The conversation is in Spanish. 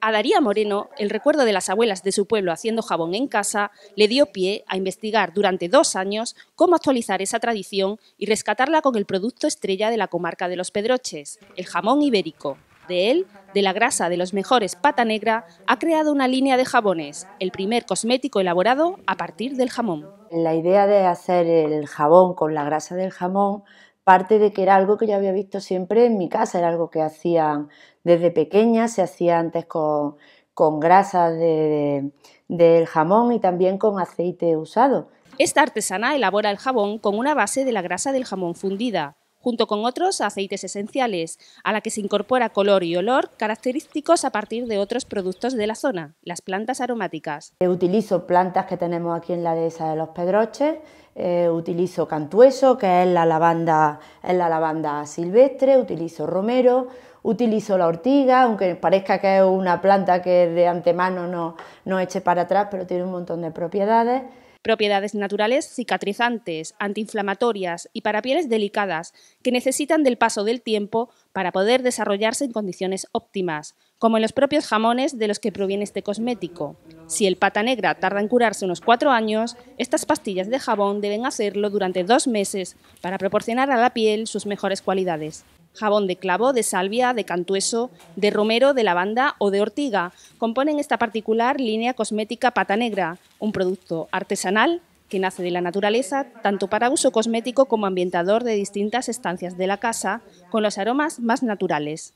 A Daría Moreno, el recuerdo de las abuelas de su pueblo haciendo jabón en casa le dio pie a investigar durante dos años cómo actualizar esa tradición y rescatarla con el producto estrella de la comarca de los Pedroches, el jamón ibérico. De él, de la grasa de los mejores pata negra, ha creado una línea de jabones, el primer cosmético elaborado a partir del jamón. La idea de hacer el jabón con la grasa del jamón aparte de que era algo que yo había visto siempre en mi casa, era algo que hacían desde pequeña, se hacía antes con, con grasas del jamón y también con aceite usado. Esta artesana elabora el jabón con una base de la grasa del jamón fundida junto con otros aceites esenciales, a la que se incorpora color y olor característicos a partir de otros productos de la zona, las plantas aromáticas. Eh, utilizo plantas que tenemos aquí en la dehesa de los Pedroches, eh, utilizo cantueso, que es la, lavanda, es la lavanda silvestre, utilizo romero, utilizo la ortiga, aunque parezca que es una planta que de antemano no, no eche para atrás, pero tiene un montón de propiedades. Propiedades naturales cicatrizantes, antiinflamatorias y para pieles delicadas que necesitan del paso del tiempo para poder desarrollarse en condiciones óptimas, como en los propios jamones de los que proviene este cosmético. Si el pata negra tarda en curarse unos cuatro años, estas pastillas de jabón deben hacerlo durante dos meses para proporcionar a la piel sus mejores cualidades jabón de clavo, de salvia, de cantueso, de romero, de lavanda o de ortiga. Componen esta particular línea cosmética pata negra, un producto artesanal que nace de la naturaleza, tanto para uso cosmético como ambientador de distintas estancias de la casa, con los aromas más naturales.